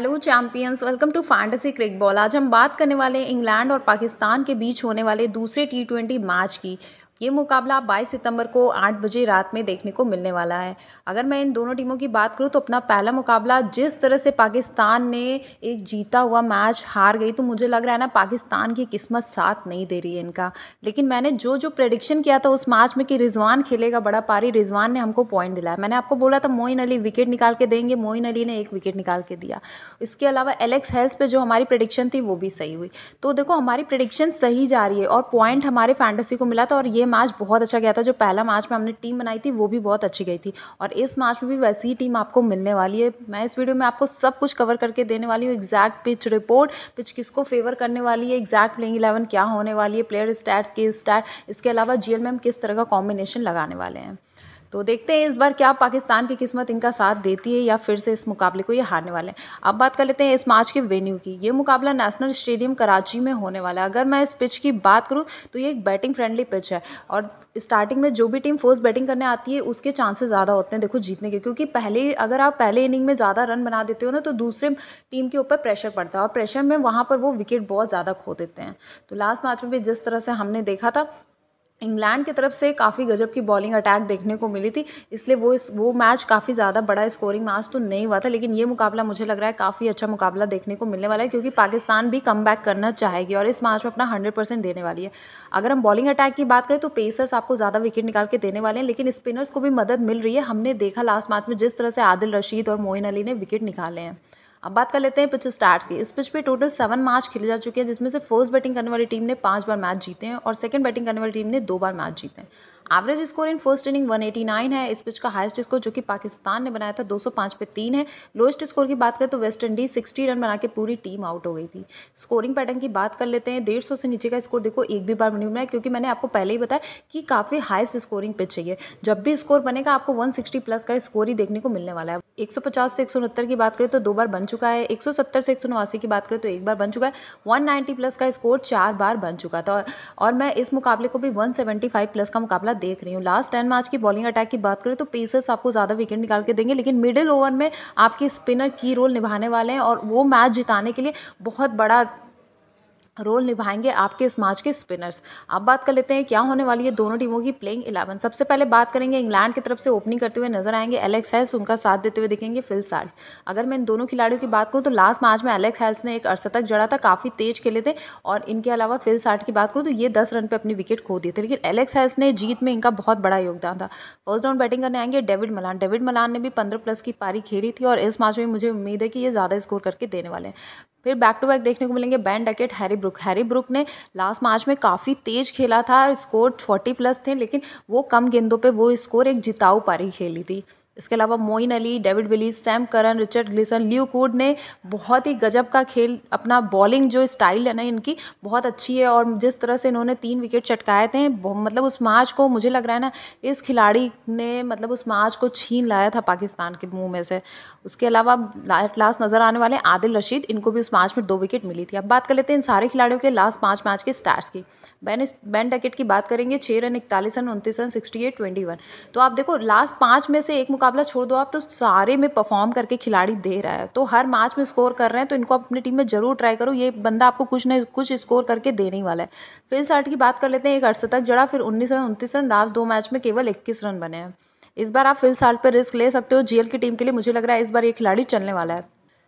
hello champions welcome to fantasy crick ball आज हम बात करने वाले इंग्लैंड और पाकिस्तान के बीच होने वाले दूसरे टी ट्वेंटी मैच की ये मुकाबला 22 सितंबर को 8 बजे रात में देखने को मिलने वाला है अगर मैं इन दोनों टीमों की बात करूँ तो अपना पहला मुकाबला जिस तरह से पाकिस्तान ने एक जीता हुआ मैच हार गई तो मुझे लग रहा है ना पाकिस्तान की किस्मत साथ नहीं दे रही है इनका लेकिन मैंने जो जो प्रडिक्शन किया था उस मैच में कि रिजवान खेलेगा बड़ा पारी रिजवान ने हमको पॉइंट दिलाया मैंने आपको बोला था मोइन अली विकेट निकाल के देंगे मोइन अली ने एक विकेट निकाल के दिया इसके अलावा एलेक्स हेल्स पर जो हमारी प्रडिक्शन थी वो भी सही हुई तो देखो हमारी प्रडिक्शन सही जा रही है और पॉइंट हमारे फैंटेसी को मिला था और ये मैच बहुत अच्छा गया था जो पहला मैच में हमने टीम बनाई थी वो भी बहुत अच्छी गई थी और इस मैच में भी वैसी ही टीम आपको मिलने वाली है मैं इस वीडियो में आपको सब कुछ कवर करके देने वाली हूँ एग्जैक्ट पिच रिपोर्ट पिच किसको फेवर करने वाली है एग्जैक्ट प्लेइंग इलेवन क्या होने वाली है प्लेयर स्टैट्स के स्टैट इसके अलावा जी में हम किस तरह का कॉम्बिनेशन लगाने वाले हैं तो देखते हैं इस बार क्या पाकिस्तान की किस्मत इनका साथ देती है या फिर से इस मुकाबले को ये हारने वाले हैं अब बात कर लेते हैं इस मैच के वेन्यू की ये मुकाबला नेशनल स्टेडियम कराची में होने वाला है अगर मैं इस पिच की बात करूँ तो ये एक बैटिंग फ्रेंडली पिच है और स्टार्टिंग में जो भी टीम फर्स्ट बैटिंग करने आती है उसके चांसेस ज़्यादा होते हैं देखो जीतने के क्योंकि पहले अगर आप पहले इनिंग में ज़्यादा रन बना देते हो ना तो दूसरे टीम के ऊपर प्रेशर पड़ता है और प्रेशर में वहाँ पर वो विकेट बहुत ज़्यादा खो देते हैं तो लास्ट मैच में भी जिस तरह से हमने देखा था इंग्लैंड की तरफ से काफ़ी गजब की बॉलिंग अटैक देखने को मिली थी इसलिए वो इस वो मैच काफ़ी ज़्यादा बड़ा स्कोरिंग मैच तो नहीं हुआ था लेकिन ये मुकाबला मुझे लग रहा है काफ़ी अच्छा मुकाबला देखने को मिलने वाला है क्योंकि पाकिस्तान भी कम बैक करना चाहेगी और इस मैच में अपना हंड्रेड परसेंट देने वाली है अगर हम बॉलिंग अटैक की बात करें तो पेसर्स आपको ज़्यादा विकेट निकाल के देने वाले हैं लेकिन स्पिनर्स को भी मदद मिल रही है हमने देखा लास्ट मैच में जिस तरह से आदिल रशीद और मोइन अली ने विकेट निकाले हैं अब बात कर लेते हैं पिच स्टार्ट की इस पिच पे टोटल सेवन मैच खेले जा चुके हैं जिसमें से फर्स्ट बैटिंग करने वाली टीम ने पाँच बार मैच जीते हैं और सेकंड बैटिंग करने वाली टीम ने दो बार मैच जीते हैं average score in first inning 189 है इस पिच का हाईएस्ट स्कोर जो कि पाकिस्तान ने बनाया था 205 पे तीन है लोएस्ट स्कोर की बात करें तो वेस्ट इंडीज 60 रन बना के पूरी टीम आउट हो गई थी स्कोरिंग पैटर्न की बात कर लेते हैं डेढ़ से नीचे का स्कोर देखो एक भी बार नहीं बनाया क्योंकि मैंने आपको पहले ही बताया कि काफ़ी हाइस्ट स्कोरिंग पिच चाहिए जब भी स्कोर बनेगा आपको वन प्लस का स्कोर ही देखने को मिलने वाला है एक से एक की बात करें तो दो बार बन चुका है एक से एक की बात करें तो एक बार बन चुका है वन प्लस का स्कोर चार बार बन चुका था और मैं इस मुकाबले को भी वन प्लस का मुकाबला देख रही हूँ लास्ट टेन मैच की बॉलिंग अटैक की बात करें तो पेसर्स आपको ज़्यादा विकेट निकाल के देंगे लेकिन मिडिल ओवर में आपके स्पिनर की रोल निभाने वाले हैं और वो मैच जिताने के लिए बहुत बड़ा रोल निभाएंगे आपके इस मैच के स्पिनर्स अब बात कर लेते हैं क्या होने वाली है दोनों टीमों की प्लेइंग इलेवन सबसे पहले बात करेंगे इंग्लैंड की तरफ से ओपनिंग करते हुए नजर आएंगे एलेक्स हेल्स उनका साथ देते हुए देखेंगे फिल साल्ट अगर मैं इन दोनों खिलाड़ियों की बात करूँ तो लास्ट मैच में एलेक्स हेल्स ने एक अरसतक जड़ा था काफ़ी तेज खेले थे और इनके अलावा फिल साल्ट की बात करूँ तो ये दस रन पर अपनी विकेट खो दिए थे लेकिन एलेक्स हेल्स ने जीत में इनका बहुत बड़ा योगदान था फर्स्ट राउंड बैटिंग करने आएंगे डेविड मलान डेविड मलान ने भी पंद्रह प्लस की पारी खेली थी और इस मैच में मुझे उम्मीद है कि ये ज़्यादा स्कोर करके देने वाले हैं फिर बैक टू बैक देखने को मिलेंगे Ben Duckett Harry Brook Harry Brook ने लास्ट मैच में काफ़ी तेज़ खेला था स्कोर 40 प्लस थे लेकिन वो कम गेंदों पे वो स्कोर एक जिताऊ पारी खेली थी इसके अलावा Moeen Ali David Willey Sam Curran Richard Gleeson Luke Wood ने बहुत ही गजब का खेल अपना बॉलिंग जो स्टाइल है ना इनकी बहुत अच्छी है और जिस तरह से इन्होंने तीन विकेट चटकाए थे मतलब उस मैच को मुझे लग रहा है ना इस खिलाड़ी ने मतलब उस मैच को छीन लाया था पाकिस्तान के मुँह में से उसके अलावा एट लास्ट नज़र आने वाले आदिल रशीद इनको भी उस मैच में दो विकेट मिली थी अब बात कर लेते हैं इन सारे खिलाड़ियों के लास्ट पाँच मैच के स्टार्स की बैन बैन डकेट की बात करेंगे छः रन इकतालीस रन उनतीस run sixty eight twenty one तो आप देखो लास्ट पाँच में से एक मुकाबला छोड़ दो आप तो सारे में परफॉर्म करके खिलाड़ी दे रहा है तो हर मैच में स्कोर कर रहे हैं तो इनको आप अपनी टीम में जरूर ट्राई करो ये बंदा आपको कुछ ना कुछ स्कोर करके देने ही वाला है फिर साल्ट की बात कर लेते हैं एक अड़सतक जड़ा फिर उन्नीस रन उनतीस रन लास्ट दो मैच में केवल इक्कीस रन बने हैं इस बार आप फिल साल्ट पर रिस्क ले सकते हो जीएल की टीम के लिए मुझे लग रहा है इस बार ये खिलाड़ी चलने वाला है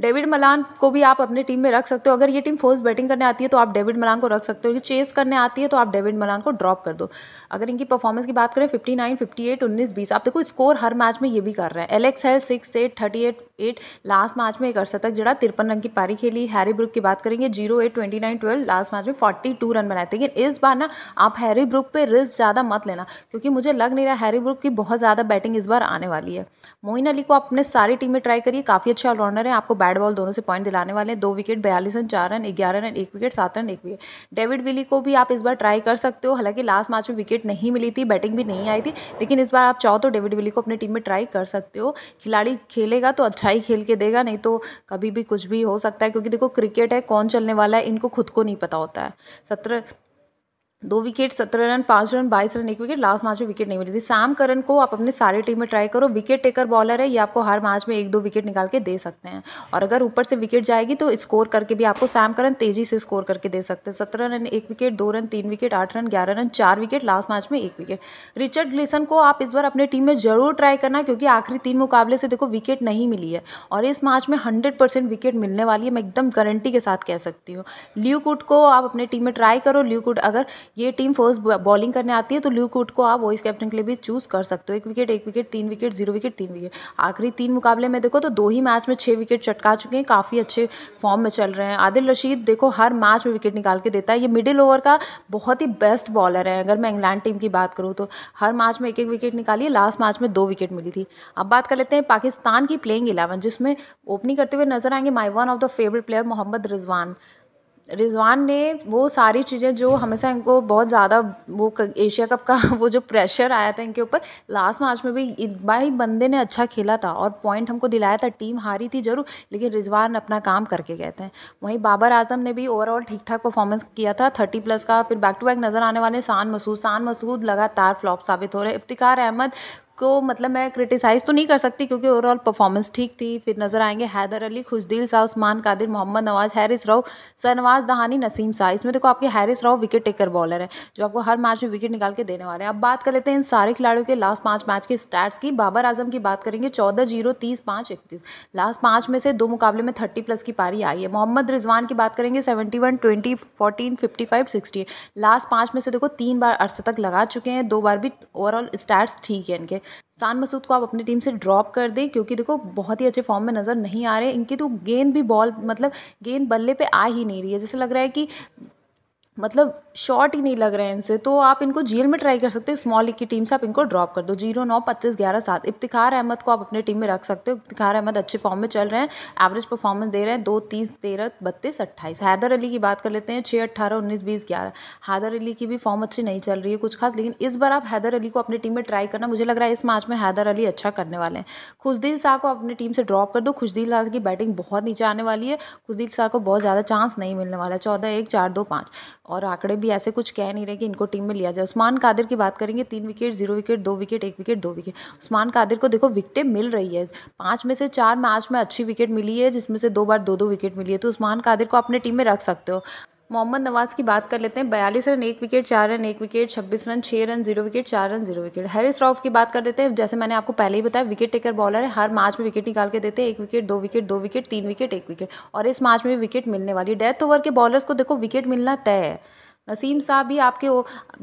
डेविड मलान को भी आप अपने टीम में रख सकते हो अगर ये टीम फोर्स बैटिंग करने आती है तो आप डेविड मलान को रख सकते हो चेस करने आती है तो आप डेविड मलान को ड्रॉप कर दो अगर इनकी परफॉर्मेंस की बात करें 59, 58, 19, 20 आप देखो स्कोर हर मैच में ये भी कर रहे हैं एलेक्स है six eight thirty eight eight last match में एक अड़सठक जड़ा तिरपन रन की पारी खेली हैरी ब्रुक की बात करेंगे zero eight twenty nine twelve last match में फोर्टी टू रन बनाए थे तो लेकिन इस बार ना आप हैरी ब्रुक पे रिस्क ज़्यादा मत लेना क्योंकि मुझे लग नहीं रहा हैरी ब्रुक की बहुत ज़्यादा बैटिंग इस बार आने वाली है मोइन अली को अपने सारी टीम में ट्राई करिए काफ़ी अच्छे ऑलराउंडर है आपको बैट बॉल दोनों से पॉइंट दिलाने वाले हैं दो विकेट बयालीस रन चार रन ग्यारह रन एक विकेट सात रन एक विकेट डेविड विली को भी आप इस बार ट्राई कर सकते हो हालांकि लास्ट मैच में विकेट नहीं मिली थी बैटिंग भी नहीं आई थी लेकिन इस बार आप चाहो तो डेविड विली को अपनी टीम में ट्राई कर सकते हो खिलाड़ी खेलेगा तो अच्छा ही खेल के देगा नहीं तो कभी भी कुछ भी हो सकता है क्योंकि देखो क्रिकेट है कौन चलने वाला है इनको खुद को नहीं पता होता है सत्रह दो विकेट सत्रह रन पाँच रन बाईस रन एक विकेट लास्ट मैच में विकेट नहीं मिली थी सैम करन को आप अपने सारे टीम में ट्राई करो विकेट टेकर बॉलर है ये आपको हर मैच में एक दो विकेट निकाल के दे सकते हैं और अगर ऊपर से विकेट जाएगी तो स्कोर करके भी आपको सैम करन तेजी से स्कोर करके दे सकते हैं सत्रह रन एक विकेट दो रन तीन विकेट आठ रन ग्यारह रन चार विकेट लास्ट मैच में एक विकेट रिचर्ड ग्लिसन को आप इस बार अपने टीम में जरूर ट्राई करना क्योंकि आखिरी तीन मुकाबले से देखो विकेट नहीं मिली है और इस मैच में हंड्रेड परसेंट विकेट मिलने वाली है मैं एकदम गारंटी के साथ कह सकती हूँ ल्यूकुड को आप अपने टीम में ट्राई करो ल्यूकुड अगर ये टीम फर्स्ट बॉलिंग करने आती है तो ल्यू कुट को आप वाइस कैप्टन के लिए भी चूज़ कर सकते हो एक विकेट एक विकेट तीन विकेट जीरो विकेट तीन विकेट आखिरी तीन मुकाबले में देखो तो दो ही मैच में छः विकेट चटका चुके हैं काफ़ी अच्छे फॉर्म में चल रहे हैं आदिल रशीद देखो हर मैच में विकेट निकाल के देता है ये मिडिल ओवर का बहुत ही बेस्ट बॉलर है अगर मैं इंग्लैंड टीम की बात करूँ तो हर मैच में एक एक विकेट निकाली लास्ट मैच में दो विकेट मिली थी अब बात कर लेते हैं पाकिस्तान की प्लेइंग इलेवन जिसमें ओपनिंग करते हुए नजर आएंगे my one of the favourite player Mohammad Rizwan Rizwan ने वो सारी चीज़ें जो हमेशा इनको बहुत ज़्यादा वो एशिया कप का वो जो प्रेशर आया था इनके ऊपर लास्ट मैच में भी इकबाई बंदे ने अच्छा खेला था और पॉइंट हमको दिलाया था टीम हारी थी ज़रूर लेकिन रिजवान अपना काम करके गए थे वहीं बाबर आजम ने भी ओवरऑल ठीक ठाक परफॉर्मेंस किया था थर्टी प्लस का फिर बैक टू बैक नज़र आने वाले शान मसूद शान मसूद लगातार फ्लॉप साबित हो रहे इफ्तिकार अहमद को मतलब मैं क्रिटिसाइज़ तो नहीं कर सकती क्योंकि ओवरऑल परफॉर्मेंस ठीक थी फिर नज़र आएंगे हैदर अली खुशदील शाह उस्मान कादिर मोहम्मद नवाज हैरिस राव सरनवाज दहानी नसीम शाह इसमें देखो आपके Haris Rauf wicket taker bowler है जो आपको हर मैच में विकेट निकाल के देने वाले हैं अब बात कर लेते हैं इन सारे खिलाड़ियों के लास्ट पाँच मैच के स्टैट्स की बाबर आजम की बात करेंगे चौदह जीरो तीस पाँच इकतीस लास्ट पाँच में से दो मुकाबले में थर्टी प्लस की पारी आई है मोहम्मद रिजवान की बात करेंगे seventy one twenty fourteen fifty five sixty last पाँच में से देखो तीन बार अरसे तक लगा चुके हैं दो बार भी ओवरऑल स्टैट्स ठीक है इनके सान मसूद को आप अपनी टीम से ड्रॉप कर दें क्योंकि देखो बहुत ही अच्छे फॉर्म में नज़र नहीं आ रहे इनकी तो गेंद भी बॉल मतलब गेंद बल्ले पे आ ही नहीं रही है जैसे लग रहा है कि मतलब शॉर्ट ही नहीं लग रहे हैं इनसे तो आप इनको जेल में ट्राई कर सकते हो स्मॉल लीग की टीम से आप इनको ड्रॉप कर दो जीरो नौ पच्चीस ग्यारह सात इफ्तिखार अहमद को आप अपने टीम में रख सकते हो इफ्तिखार अहमद अच्छे फॉर्म में चल रहे हैं एवरेज परफॉर्मेंस दे रहे हैं दो तीस तेरह बत्तीस अट्ठाईस हैदर अली की बात कर लेते हैं छः अट्ठारह उन्नीस बीस ग्यारह हैदर अली की भी फॉर्म अच्छी नहीं चल रही है कुछ खास लेकिन इस बार आप हैदर अली को अपनी टीम में ट्राई करना मुझे लग रहा है इस मैच में हैदर अली अच्छा करने वाले हैं खुशदील शाह को अपनी टीम से ड्रॉप कर दो खुशदील शाह की बैटिंग बहुत नीचे आने वाली है खुशदील शाह को बहुत ज़्यादा चांस नहीं मिलने वाला है चौदह एक चार दो पाँच और आंकड़े भी ऐसे कुछ कह नहीं रहे कि इनको टीम में लिया जाए उस्मान कादिर की बात करेंगे तीन विकेट जीरो विकेट दो विकेट एक विकेट दो विकेट उस्मान कादिर को देखो विकटें मिल रही है पाँच में से चार मैच में अच्छी विकेट मिली है जिसमें से दो बार दो दो विकेट मिली है तो उस्मान कादिर को अपने टीम में रख सकते हो मोहम्मद नवाज की बात कर लेते हैं बयालीस रन एक विकेट चार रन एक विकेट छब्बीस रन छः रन जीरो विकेट चार run zero wicket Haris Rauf की बात कर लेते हैं जैसे मैंने आपको पहले ही बताया विकेट टेकर बॉलर है हर मैच में विकेट निकाल के देते हैं एक विकेट दो विकेट दो विकेट तीन विकेट एक विकेट और इस मैच में भी विकेट मिलने वाली डेथ ओवर के बॉलर्स को देखो विकेट मिलना तय है नसीम साहब भी आपके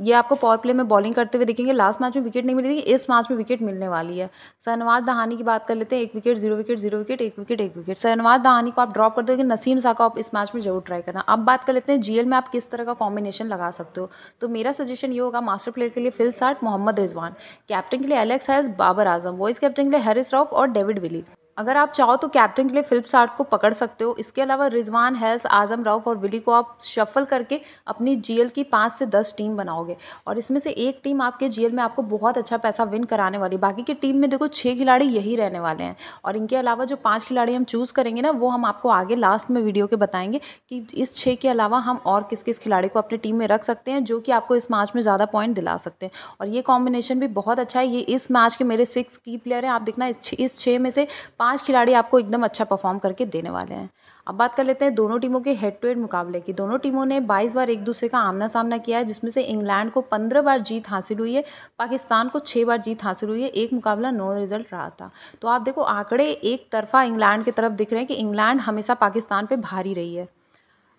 ये आपको पावर प्ले में बॉलिंग करते हुए देखेंगे लास्ट मैच में विकेट नहीं मिली थी इस मैच में विकेट मिलने वाली है सहनवाज दहानी की बात कर लेते हैं एक wicket zero wicket zero wicket एक विकेट एक विकेट सहनवाज दहानी को आप ड्रॉप कर दोगे नसीम शाह को आप इस मैच में जरूर ट्राई करना अब बात कर लेते हैं जीएल में आप किस तरह का कॉम्बिनेशन लगा सकते हो तो मेरा सजेशन ये होगा मास्टर प्लेयर के लिए फिल साट मोहम्मद रिजवान कैप्टन के लिए Alex Hales Babar Azam vice captain के लिए हैरिस रॉफ और डेविड विली अगर आप चाहो तो कैप्टन के लिए फिल्प सार्ट को पकड़ सकते हो इसके अलावा रिजवान हैस आजम राउफ और विली को आप शफल करके अपनी जीएल की पाँच से दस टीम बनाओगे और इसमें से एक टीम आपके जीएल में आपको बहुत अच्छा पैसा विन कराने वाली बाकी की टीम में देखो छः खिलाड़ी यही रहने वाले हैं और इनके अलावा जो पाँच खिलाड़ी हम चूज़ करेंगे ना वो हम आपको आगे लास्ट में वीडियो के बताएंगे कि इस छः के अलावा हम और किस किस खिलाड़ी को अपनी टीम में रख सकते हैं जो कि आपको इस मैच में ज़्यादा पॉइंट दिला सकते हैं और ये कॉम्बिनेशन भी बहुत अच्छा है ये इस मैच के मेरे सिक्स की प्लेयर हैं आप देखना इस छः में से पांच खिलाड़ी आपको एकदम अच्छा परफॉर्म करके देने वाले हैं अब बात कर लेते हैं दोनों टीमों के हेड टू हेड मुकाबले की दोनों टीमों ने 22 बार एक दूसरे का आमना सामना किया है जिसमें से इंग्लैंड को 15 बार जीत हासिल हुई है पाकिस्तान को 6 बार जीत हासिल हुई है एक मुकाबला नो रिजल्ट रहा था तो आप देखो आंकड़े एक तरफा इंग्लैंड की तरफ दिख रहे हैं कि इंग्लैंड हमेशा पाकिस्तान पर भारी रही है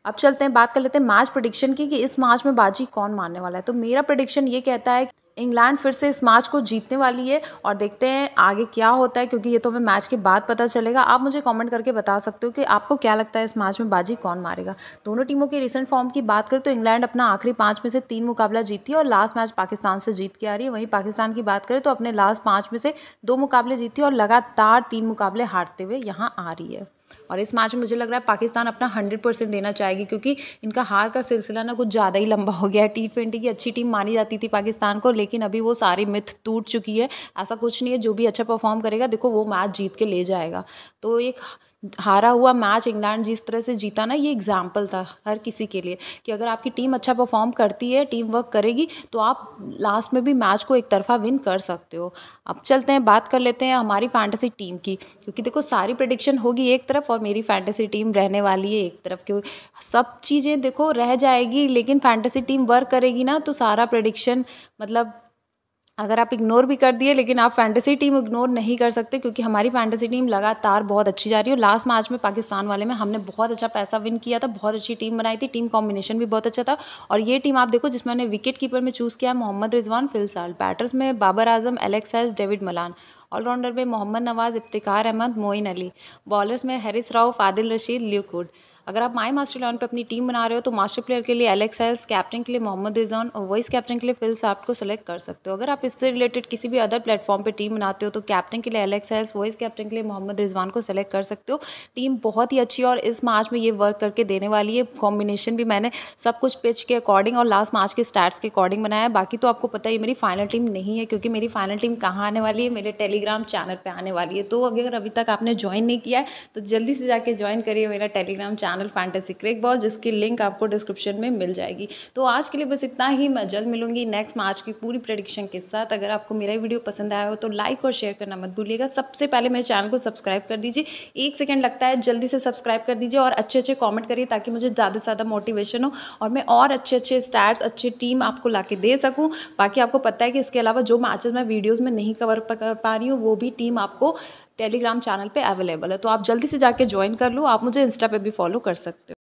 अब चलते हैं बात कर लेते हैं मैच प्रडिक्शन की कि इस मैच में बाजी कौन मारने वाला है तो मेरा प्रडिक्शन ये कहता है इंग्लैंड फिर से इस मैच को जीतने वाली है और देखते हैं आगे क्या होता है क्योंकि ये तो हमें मैच के बाद पता चलेगा आप मुझे कमेंट करके बता सकते हो कि आपको क्या लगता है इस मैच में बाजी कौन मारेगा दोनों टीमों की रिसेंट फॉर्म की बात करें तो इंग्लैंड अपना आखिरी पाँच में से तीन मुकाबला जीती है और लास्ट मैच पाकिस्तान से जीत के आ रही है वहीं पाकिस्तान की बात करें तो अपने लास्ट पाँच में से दो मुकाबले जीती है और लगातार तीन मुकाबले हारते हुए यहाँ आ रही है और इस मैच में मुझे लग रहा है पाकिस्तान अपना हंड्रेड परसेंट देना चाहेगी क्योंकि इनका हार का सिलसिला ना कुछ ज़्यादा ही लंबा हो गया है टी ट्वेंटी की अच्छी टीम मानी जाती थी पाकिस्तान को लेकिन अभी वो सारी मिथ टूट चुकी है ऐसा कुछ नहीं है जो भी अच्छा परफॉर्म करेगा देखो वो मैच जीत के ले जाएगा तो एक हारा हुआ मैच इंग्लैंड जिस तरह से जीता ना ये एग्जाम्पल था हर किसी के लिए कि अगर आपकी टीम अच्छा परफॉर्म करती है टीम वर्क करेगी तो आप लास्ट में भी मैच को एक तरफा विन कर सकते हो अब चलते हैं बात कर लेते हैं हमारी फैंटेसी टीम की क्योंकि देखो सारी प्रडिक्शन होगी एक तरफ और मेरी फैंटेसी टीम रहने वाली है एक तरफ क्योंकि सब चीज़ें देखो रह जाएगी लेकिन फैंटेसी टीम वर्क करेगी ना तो सारा प्रडिक्शन मतलब अगर आप इग्नोर भी कर दिए लेकिन आप फैंटेसी टीम इग्नोर नहीं कर सकते क्योंकि हमारी फैंटेसी टीम लगातार बहुत अच्छी जा रही है लास्ट मैच में पाकिस्तान वाले में हमने बहुत अच्छा पैसा विन किया था बहुत अच्छी टीम बनाई थी टीम कॉम्बिनेशन भी बहुत अच्छा था और ये टीम आप देखो जिसमें मैंने विकेट कीपर में चूज़ किया मोहम्मद रिजवान फिलसाल बैटर्स में Babar Azam Alex David Malan allrounder में मोहम्मद नवाज इफ्तिकार अहमद मोइन अली बॉलर्स में हैरिस राउफ आदिल रशीद ल्यूकुड अगर आप माई मास्टर इलेवन पर अपनी टीम बना रहे हो तो मास्टर प्लेयर के लिए एलेक्स हेल्स कैप्टन के लिए मोहम्मद रिजवान और वाइस कैप्टन के लिए फिल साफ्ट को सेलेक्ट कर सकते हो अगर आप इससे रिलेटेड किसी भी अदर प्लेटफॉर्म पर टीम बनाते हो तो कैप्टन के लिए एलेक्स हेल्स वाइस कैप्टन के लिए मोहम्मद रिजवान को सेलेक्ट कर सकते हो टीम बहुत ही अच्छी और इस मार्च में ये वर्क करके देने वाली है कॉम्बिनेशन भी मैंने सब कुछ पिच के अकॉर्डिंग और लास्ट मार्च के स्टार्ट के अकॉर्डिंग बनाया है बाकी तो आपको पता है मेरी फाइनल टीम नहीं है क्योंकि मेरी फाइनल टीम कहाँ आने वाली है मेरे टेलीग्राम चैनल पर आने वाली है तो अगर अभी तक आपने ज्वाइन नहीं किया है तो जल्दी से जाके ज्वाइन करिए मेरा Telegram channel channel fantasy crick ball जिसकी लिंक आपको डिस्क्रिप्शन में मिल जाएगी तो आज के लिए बस इतना ही मैं जल्द मिलूंगी नेक्स्ट मैच की पूरी प्रडिक्शन के साथ अगर आपको मेरा वीडियो पसंद आया हो तो लाइक और शेयर करना मत भूलिएगा सबसे पहले मेरे चैनल को सब्सक्राइब कर दीजिए एक सेकेंड लगता है जल्दी से सब्सक्राइब कर दीजिए और अच्छे अच्छे कॉमेंट करिए ताकि मुझे ज़्यादा से ज़्यादा मोटिवेशन हो और मैं और अच्छे अच्छे स्टैट्स अच्छी टीम आपको ला दे सकूँ बाकी आपको पता है कि इसके अलावा जो मैचेज मैं वीडियोज़ में नहीं कवर कर पा रही हूँ वो भी टीम आपको टेलीग्राम चैनल पे अवेलेबल है तो आप जल्दी से जाके ज्वाइन कर लो आप मुझे इंस्टा पे भी फॉलो कर सकते हो